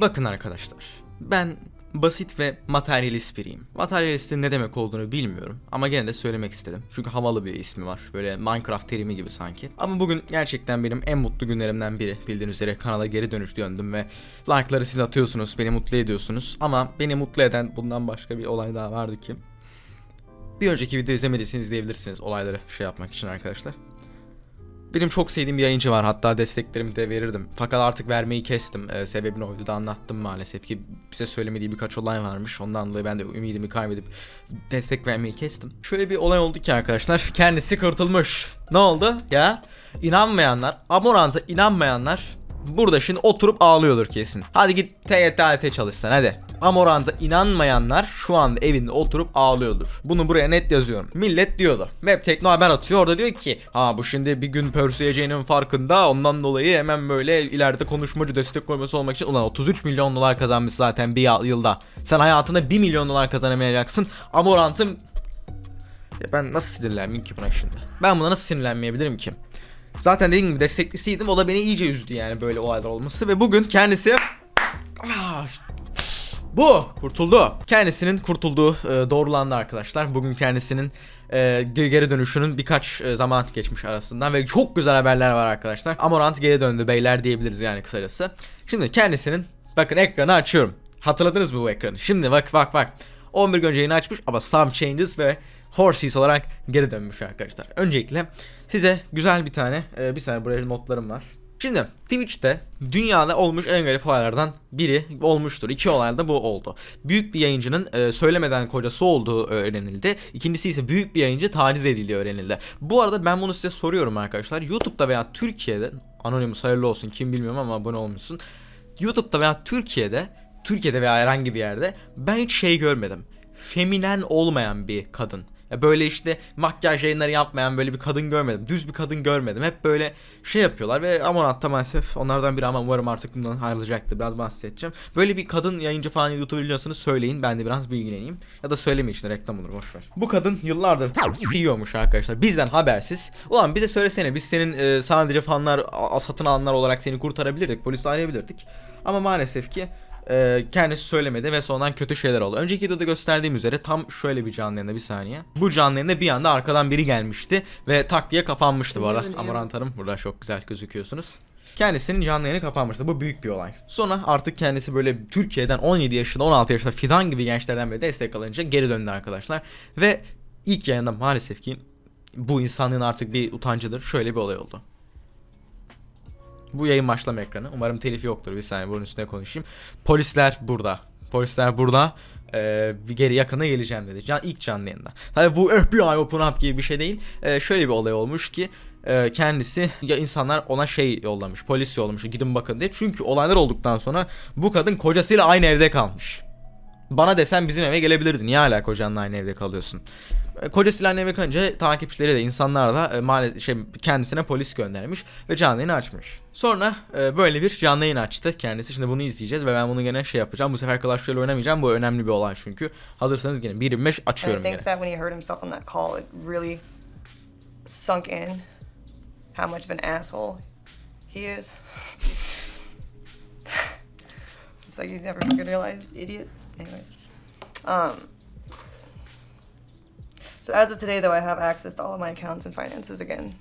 Bakın arkadaşlar, ben basit ve materyalist biriyim. Materyalistin ne demek olduğunu bilmiyorum ama gene de söylemek istedim. Çünkü havalı bir ismi var. Böyle Minecraft terimi gibi sanki. Ama bugün gerçekten benim en mutlu günlerimden biri. Bildiğiniz üzere kanala geri dönüş döndüm ve like'ları siz atıyorsunuz, beni mutlu ediyorsunuz. Ama beni mutlu eden bundan başka bir olay daha vardı ki. Bir önceki video izlemediyseniz izleyebilirsiniz olayları şey yapmak için arkadaşlar. Benim çok sevdiğim bir yayıncı var hatta desteklerimi de verirdim. Fakat artık vermeyi kestim. Ee, sebebini oydu da anlattım maalesef ki bize söylemediği birkaç olay varmış. Ondan dolayı ben de ümidimi kaybedip destek vermeyi kestim. Şöyle bir olay oldu ki arkadaşlar kendisi kurtulmuş. Ne oldu ya? İnanmayanlar, Amorant'a inanmayanlar burada şimdi oturup ağlıyordur kesin. Hadi git TYT çalışsan hadi. Amorant'a inanmayanlar şu anda evinde oturup ağlıyordur. Bunu buraya net yazıyorum. Millet diyordu. Web Tekno haber atıyor orada diyor ki ha bu şimdi bir gün pörsüyeceğinin farkında ondan dolayı hemen böyle ileride konuşmacı destek koyması olmak için ulan 33 milyon dolar kazanmış zaten bir yılda. Sen hayatında 1 milyon dolar kazanamayacaksın. Amorant'ın ya ben nasıl sinirlenmeyeyim ki buna şimdi? Ben buna nasıl sinirlenmeyebilirim ki? Zaten dediğim gibi desteklisiydim. O da beni iyice üzdü yani böyle olaylar olması. Ve bugün kendisi... Ah! Bu kurtuldu. Kendisinin kurtulduğu e, doğrulandı arkadaşlar. Bugün kendisinin e, geri dönüşünün birkaç e, zaman geçmiş arasından ve çok güzel haberler var arkadaşlar. Amorant geri döndü beyler diyebiliriz yani kısacası. Şimdi kendisinin bakın ekranı açıyorum. Hatırladınız mı bu ekranı? Şimdi bak bak bak. 11 gün önce yayını açmış ama some changes ve Horses olarak geri dönmüş arkadaşlar. Öncelikle size güzel bir tane e, bir tane buraya notlarım var. Şimdi Twitch'te dünyada olmuş en garip olaylardan biri olmuştur. İki olayda bu oldu. Büyük bir yayıncının e, söylemeden kocası olduğu e, öğrenildi. İkincisi ise büyük bir yayıncı taciz edildiği öğrenildi. Bu arada ben bunu size soruyorum arkadaşlar. YouTube'da veya Türkiye'de Anonymous hayırlı olsun kim bilmiyorum ama abone olmuşsun. YouTube'da veya Türkiye'de Türkiye'de veya herhangi bir yerde ben hiç şey görmedim. Feminen olmayan bir kadın ya böyle işte makyaj yayınları yapmayan böyle bir kadın görmedim. Düz bir kadın görmedim. Hep böyle şey yapıyorlar ve Amonat da maalesef onlardan biri ama umarım artık bundan ayrılacaktır. Biraz bahsedeceğim. Böyle bir kadın yayıncı falan YouTube biliyorsanız söyleyin. Ben de biraz bilgileneyim. Ya da söyleme işte reklam olur boşver. Bu kadın yıllardır yiyormuş arkadaşlar. Bizden habersiz. Ulan bize söylesene biz senin e, sadece fanlar satın alanlar olarak seni kurtarabilirdik. Polis arayabilirdik. Ama maalesef ki e, kendisi söylemedi ve sonradan kötü şeyler oldu. Önceki videoda gösterdiğim üzere tam şöyle bir canlı yayında bir saniye. Bu canlı yayında bir anda arkadan biri gelmişti ve tak diye kapanmıştı bu arada. Amarant Hanım burada çok güzel gözüküyorsunuz. Kendisinin canlı yayını kapanmıştı. Bu büyük bir olay. Sonra artık kendisi böyle Türkiye'den 17 yaşında 16 yaşında fidan gibi gençlerden bile destek alınca geri döndü arkadaşlar. Ve ilk yayında maalesef ki bu insanlığın artık bir utancıdır. Şöyle bir olay oldu. Bu yayın başlama ekranı. Umarım telif yoktur. Bir saniye bunun üstüne konuşayım. Polisler burada. Polisler burada. Ee, bir geri yakına geleceğim dedi. Can, ilk canlı yayında. Tabii bu FBI open up gibi bir şey değil. Ee, şöyle bir olay olmuş ki e, kendisi ya insanlar ona şey yollamış polis yollamış gidin bakın diye. Çünkü olaylar olduktan sonra bu kadın kocasıyla aynı evde kalmış. Bana desen bizim eve gelebilirdin. Niye hala kocanla aynı evde kalıyorsun? E, kocasıyla aynı eve kalınca takipçileri de insanlar da e, maalesef şey, kendisine polis göndermiş ve canlı yayın açmış. Sonra e, böyle bir canlı yayın açtı kendisi. Şimdi bunu izleyeceğiz ve ben bunu gene şey yapacağım. Bu sefer Clash Royale oynamayacağım. Bu önemli bir olay çünkü. Hazırsanız gene 1.25 açıyorum gene. I think that when he heard himself on that call it really sunk in how much of an asshole he is. it's like you never realized, idiot anyways. Um, so as of today though I have access to all of my accounts and finances again.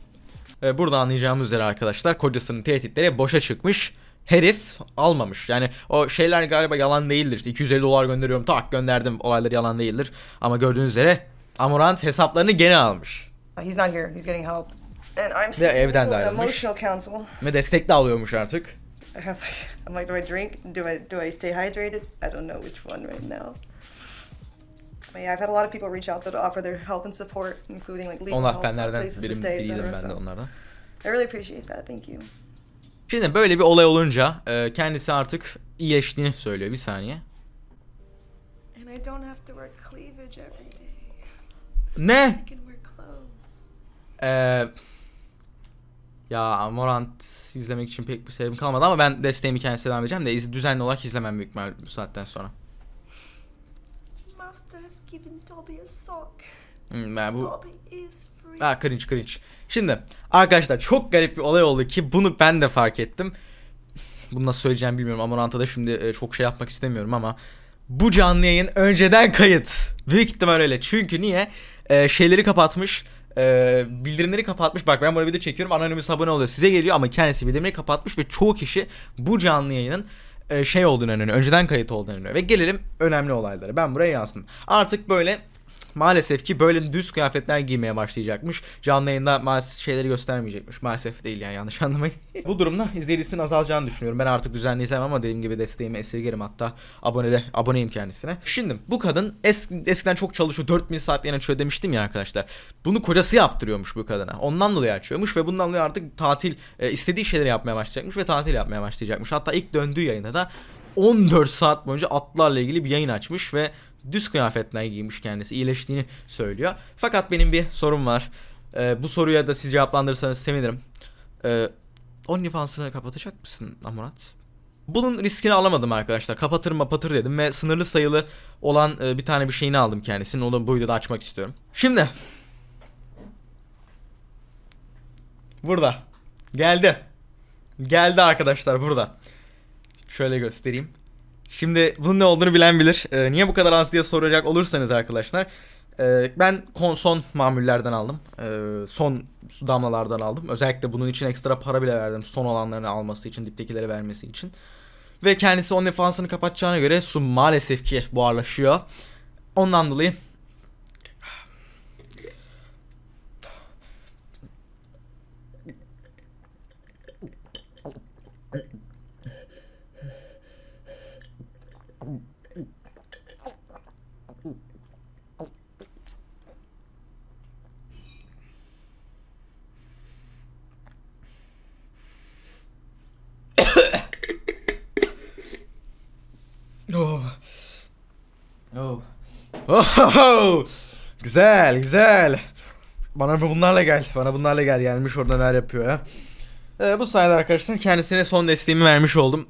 burada anlayacağımız üzere arkadaşlar kocasının tehditleri boşa çıkmış herif almamış. Yani o şeyler galiba yalan değildir. İşte 250 dolar gönderiyorum tak gönderdim olayları yalan değildir. Ama gördüğünüz üzere Amurant hesaplarını gene almış. Uh, he's not here. He's getting help. And I'm Ve evden de ayrılmış. Ve destek de alıyormuş artık. I have like, I'm like, do I drink? Do I do I stay hydrated? I don't know which one right now. But yeah, I've had a lot of people reach out though offer their help and support, including like legal help, Onlar benlerden to stay, I really appreciate that. Thank you. Şimdi böyle bir olay olunca e, kendisi artık iyileştiğini söylüyor. Bir saniye. And I don't have to wear cleavage every day. Ne? I can wear clothes. Eee... Ya Morant izlemek için pek bir sebebim kalmadı ama ben desteğimi kendisine devam edeceğim de düzenli olarak izlemem büyük ihtimal bu saatten sonra. Hmm, ben bu... Ah cringe cringe. Şimdi arkadaşlar çok garip bir olay oldu ki bunu ben de fark ettim. Bunu nasıl söyleyeceğimi bilmiyorum. ama Morant'a da şimdi e, çok şey yapmak istemiyorum ama bu canlı yayın önceden kayıt. Büyük ihtimal öyle. Çünkü niye? Ee, şeyleri kapatmış e, bildirimleri kapatmış. Bak ben burada video çekiyorum. Anonymous abone oluyor. Size geliyor ama kendisi bildirimleri kapatmış ve çoğu kişi bu canlı yayının e, şey olduğunu öğreniyor. Önceden kayıt olduğunu öğreniyor. Ve gelelim önemli olaylara. Ben buraya yazdım. Artık böyle maalesef ki böyle düz kıyafetler giymeye başlayacakmış. Canlı yayında maalesef şeyleri göstermeyecekmiş. Maalesef değil yani yanlış anlamayın. Bu durumda izleyicisinin azalacağını düşünüyorum. Ben artık düzenli izlemem ama dediğim gibi desteğimi esirgerim hatta abone de aboneyim kendisine. Şimdi bu kadın es eskiden çok çalışıyor 4000 saat yine şöyle demiştim ya arkadaşlar. Bunu kocası yaptırıyormuş bu kadına. Ondan dolayı açıyormuş ve bundan dolayı artık tatil e, istediği şeyleri yapmaya başlayacakmış ve tatil yapmaya başlayacakmış. Hatta ilk döndüğü yayında da 14 saat boyunca atlarla ilgili bir yayın açmış ve düz kıyafetler giymiş kendisi iyileştiğini söylüyor. Fakat benim bir sorum var. Ee, bu soruya da siz cevaplandırırsanız sevinirim. Ee, OnlyFans'ını kapatacak mısın Amurat? Bunun riskini alamadım arkadaşlar. Kapatırım Kapatır mapatır dedim ve sınırlı sayılı olan e, bir tane bir şeyini aldım kendisinin. Onu bu videoda açmak istiyorum. Şimdi. Burada. Geldi. Geldi arkadaşlar burada. Şöyle göstereyim. Şimdi bunun ne olduğunu bilen bilir. E, niye bu kadar az diye soracak olursanız arkadaşlar. E, ben son mamullerden aldım. E, son damlalardan aldım. Özellikle bunun için ekstra para bile verdim. Son olanlarını alması için, diptekileri vermesi için. Ve kendisi onun defansını kapatacağına göre su maalesef ki buharlaşıyor. Ondan dolayı Ohoho! Güzel güzel. Bana bunlarla gel. Bana bunlarla gel. Gelmiş orada neler yapıyor ya. Ee, bu sayede arkadaşlar kendisine son desteğimi vermiş oldum.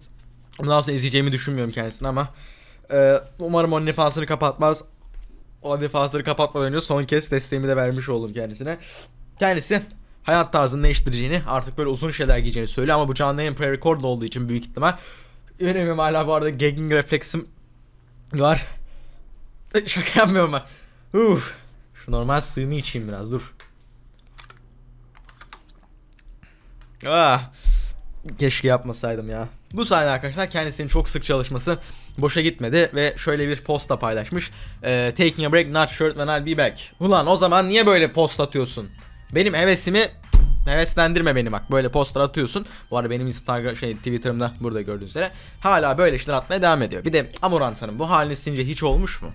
Bundan sonra izleyeceğimi düşünmüyorum kendisini ama. Ee, umarım onun nefasını kapatmaz. O nefasını kapatmadan önce son kez desteğimi de vermiş oldum kendisine. Kendisi hayat tarzını değiştireceğini artık böyle uzun şeyler giyeceğini söylüyor ama bu canlı yayın pre-record olduğu için büyük ihtimal. Benim hala bu arada gagging refleksim var. Şaka yapmıyorum ben. Uf. Şu normal suyumu içeyim biraz dur. Ah. Keşke yapmasaydım ya. Bu sayede arkadaşlar kendisinin çok sık çalışması boşa gitmedi ve şöyle bir posta paylaşmış. Ee, Taking a break not sure when I'll be back. Ulan o zaman niye böyle post atıyorsun? Benim hevesimi heveslendirme beni bak böyle postlar atıyorsun. Bu arada benim Instagram şey Twitter'ımda burada gördüğünüz üzere hala böyle işler atmaya devam ediyor. Bir de Amorant Hanım bu halini since hiç olmuş mu?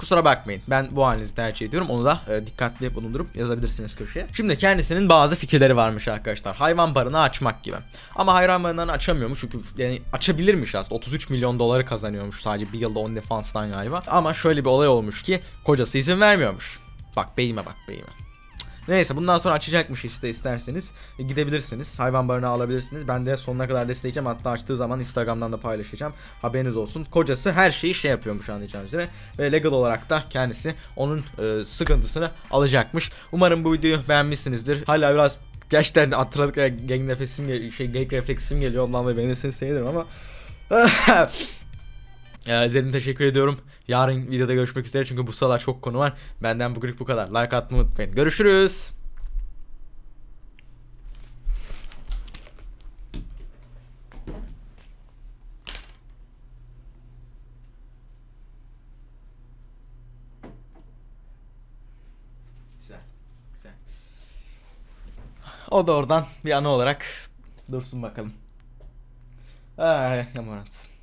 Kusura bakmayın. Ben bu halinizi tercih ediyorum. Onu da e, dikkatli bulundurup yazabilirsiniz köşeye. Şimdi kendisinin bazı fikirleri varmış arkadaşlar. Hayvan barını açmak gibi. Ama hayvan barını açamıyormuş. Çünkü yani açabilirmiş aslında. 33 milyon doları kazanıyormuş sadece bir yılda on defanstan galiba. Ama şöyle bir olay olmuş ki kocası izin vermiyormuş. Bak beyime bak beyime. Neyse bundan sonra açacakmış işte isterseniz. E, gidebilirsiniz. Hayvan barınağı alabilirsiniz. Ben de sonuna kadar destekleyeceğim. Hatta açtığı zaman Instagram'dan da paylaşacağım. Haberiniz olsun. Kocası her şeyi şey yapıyormuş anlayacağınız üzere. Ve legal olarak da kendisi onun e, sıkıntısını alacakmış. Umarım bu videoyu beğenmişsinizdir. Hala biraz gerçekten hatırladık. Gang nefesim şey, geyik refleksim geliyor. Ondan da beğenirseniz sevinirim ama Ee, teşekkür ediyorum. Yarın videoda görüşmek üzere çünkü bu sıralar çok konu var. Benden bugünlük bu kadar. Like atmayı unutmayın. Görüşürüz. Güzel. Güzel. O da oradan bir anı olarak dursun bakalım. Ay, aman